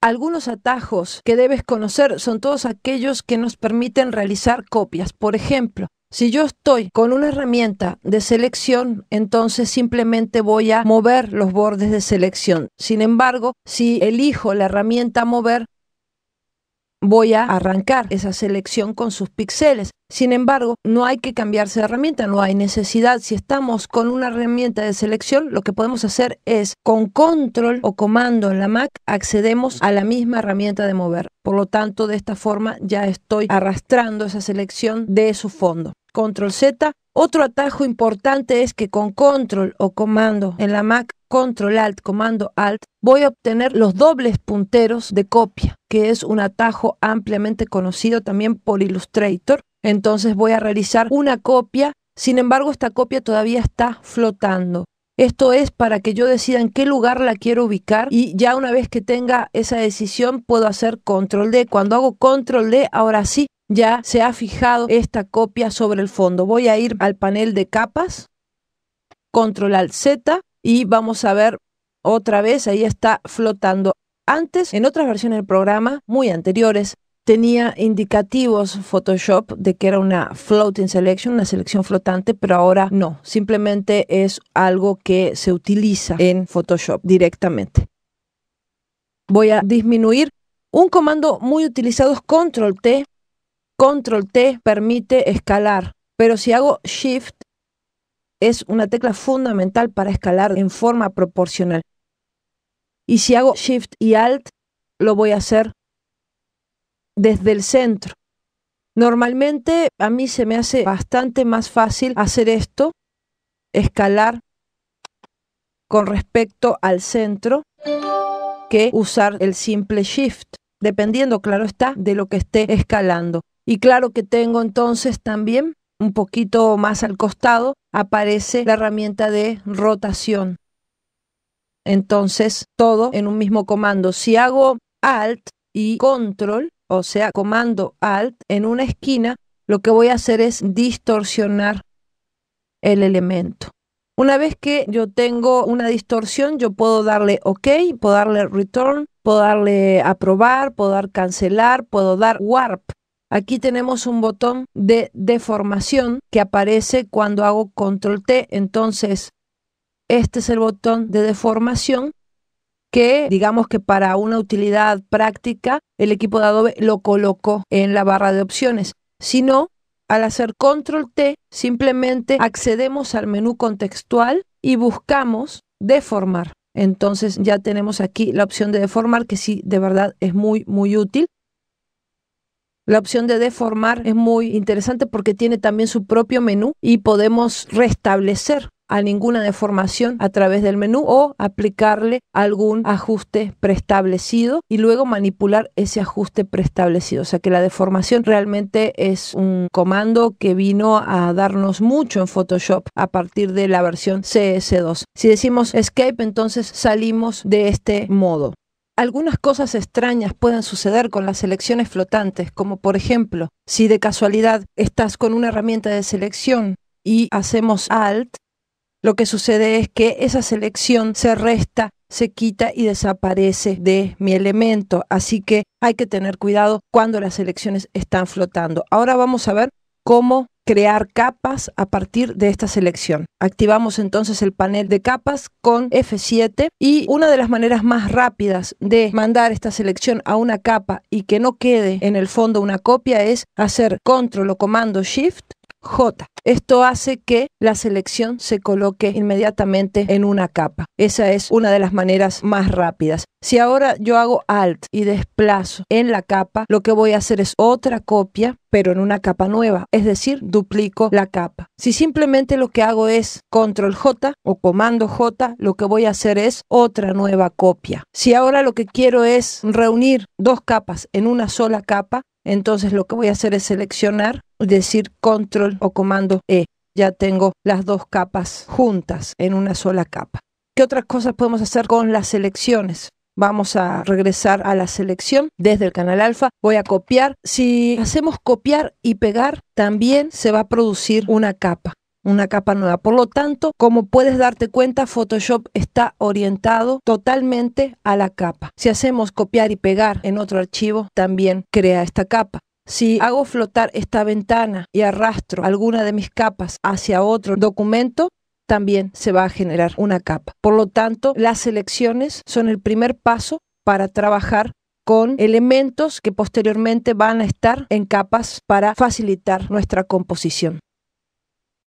Algunos atajos que debes conocer son todos aquellos que nos permiten realizar copias. Por ejemplo, si yo estoy con una herramienta de selección, entonces simplemente voy a mover los bordes de selección. Sin embargo, si elijo la herramienta mover, voy a arrancar esa selección con sus píxeles. Sin embargo, no hay que cambiarse de herramienta, no hay necesidad. Si estamos con una herramienta de selección, lo que podemos hacer es con control o comando en la Mac accedemos a la misma herramienta de mover. Por lo tanto, de esta forma ya estoy arrastrando esa selección de su fondo. Control Z. Otro atajo importante es que con control o comando en la Mac control alt, comando alt, voy a obtener los dobles punteros de copia, que es un atajo ampliamente conocido también por Illustrator. Entonces voy a realizar una copia, sin embargo esta copia todavía está flotando. Esto es para que yo decida en qué lugar la quiero ubicar y ya una vez que tenga esa decisión puedo hacer control D. Cuando hago control D, ahora sí, ya se ha fijado esta copia sobre el fondo. Voy a ir al panel de capas, control Alt Z, y vamos a ver otra vez, ahí está flotando. Antes, en otras versiones del programa, muy anteriores, tenía indicativos Photoshop de que era una floating selection, una selección flotante, pero ahora no, simplemente es algo que se utiliza en Photoshop directamente. Voy a disminuir. Un comando muy utilizado es Control T. Control T permite escalar, pero si hago Shift es una tecla fundamental para escalar en forma proporcional. Y si hago Shift y Alt, lo voy a hacer desde el centro. Normalmente a mí se me hace bastante más fácil hacer esto, escalar con respecto al centro, que usar el simple Shift, dependiendo, claro está, de lo que esté escalando. Y claro que tengo entonces también un poquito más al costado, aparece la herramienta de rotación. Entonces, todo en un mismo comando. Si hago Alt y Control, o sea, comando Alt en una esquina, lo que voy a hacer es distorsionar el elemento. Una vez que yo tengo una distorsión, yo puedo darle OK, puedo darle Return, puedo darle Aprobar, puedo dar Cancelar, puedo dar Warp. Aquí tenemos un botón de deformación que aparece cuando hago control T. Entonces, este es el botón de deformación que digamos que para una utilidad práctica el equipo de Adobe lo colocó en la barra de opciones. Si no, al hacer control T simplemente accedemos al menú contextual y buscamos deformar. Entonces ya tenemos aquí la opción de deformar que sí, de verdad es muy, muy útil. La opción de deformar es muy interesante porque tiene también su propio menú y podemos restablecer a ninguna deformación a través del menú o aplicarle algún ajuste preestablecido y luego manipular ese ajuste preestablecido. O sea que la deformación realmente es un comando que vino a darnos mucho en Photoshop a partir de la versión CS2. Si decimos escape, entonces salimos de este modo algunas cosas extrañas pueden suceder con las selecciones flotantes, como por ejemplo, si de casualidad estás con una herramienta de selección y hacemos alt, lo que sucede es que esa selección se resta, se quita y desaparece de mi elemento. Así que hay que tener cuidado cuando las selecciones están flotando. Ahora vamos a ver cómo crear capas a partir de esta selección. Activamos entonces el panel de capas con F7 y una de las maneras más rápidas de mandar esta selección a una capa y que no quede en el fondo una copia es hacer control o comando shift J. Esto hace que la selección se coloque inmediatamente en una capa. Esa es una de las maneras más rápidas. Si ahora yo hago Alt y desplazo en la capa, lo que voy a hacer es otra copia, pero en una capa nueva, es decir, duplico la capa. Si simplemente lo que hago es Control J o Comando J, lo que voy a hacer es otra nueva copia. Si ahora lo que quiero es reunir dos capas en una sola capa, entonces lo que voy a hacer es seleccionar, decir control o comando E. Ya tengo las dos capas juntas en una sola capa. ¿Qué otras cosas podemos hacer con las selecciones? Vamos a regresar a la selección desde el canal alfa. Voy a copiar. Si hacemos copiar y pegar, también se va a producir una capa una capa nueva. Por lo tanto, como puedes darte cuenta, Photoshop está orientado totalmente a la capa. Si hacemos copiar y pegar en otro archivo, también crea esta capa. Si hago flotar esta ventana y arrastro alguna de mis capas hacia otro documento, también se va a generar una capa. Por lo tanto, las selecciones son el primer paso para trabajar con elementos que posteriormente van a estar en capas para facilitar nuestra composición.